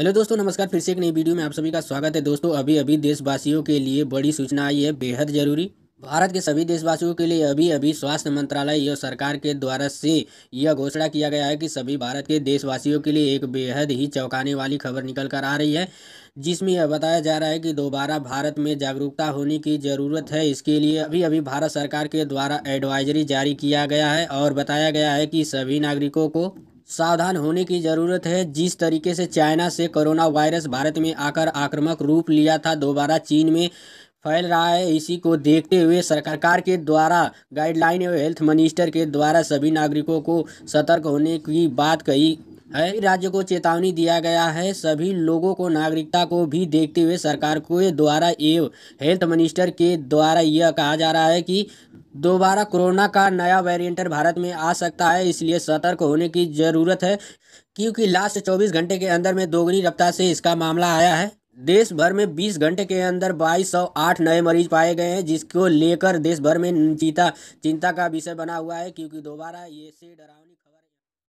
hello दोस्तों नमस्कार फिर से एक नई वीडियो में आप सभी का स्वागत है दोस्तों अभी अभी देशवासियों के लिए बड़ी सूचना आई है बेहद जरूरी भारत के सभी देशवासियों के लिए अभी अभी स्वास्थ्य मंत्रालय या सरकार के द्वारा से यह घोषणा किया गया है कि सभी भारत के देशवासियों के लिए एक बेहद ही चौंकाने वाली खबर निकल कर आ रही है जिसमें यह बताया जा रहा है कि दोबारा भारत में जागरूकता होने की ज़रूरत है इसके लिए अभी अभी भारत सरकार के द्वारा एडवाइजरी जारी किया गया है और बताया गया है कि सभी नागरिकों को सावधान होने की ज़रूरत है जिस तरीके से चाइना से कोरोना वायरस भारत में आकर आक्रामक रूप लिया था दोबारा चीन में फैल रहा है इसी को देखते हुए सरकार के द्वारा गाइडलाइन एवं हेल्थ मिनिस्टर के द्वारा सभी नागरिकों को सतर्क होने की बात कही है राज्य को चेतावनी दिया गया है सभी लोगों को नागरिकता को भी देखते हुए सरकार के द्वारा एवं हेल्थ मिनिस्टर के द्वारा यह कहा जा रहा है कि दोबारा कोरोना का नया वेरिएंटर भारत में आ सकता है इसलिए सतर्क होने की ज़रूरत है क्योंकि लास्ट 24 घंटे के अंदर में दोगुनी रफ्तार से इसका मामला आया है देश भर में 20 घंटे के अंदर 2208 नए मरीज पाए गए हैं जिसको लेकर देश भर में चिंता चिंता का विषय बना हुआ है क्योंकि दोबारा ये से डरावनी खबर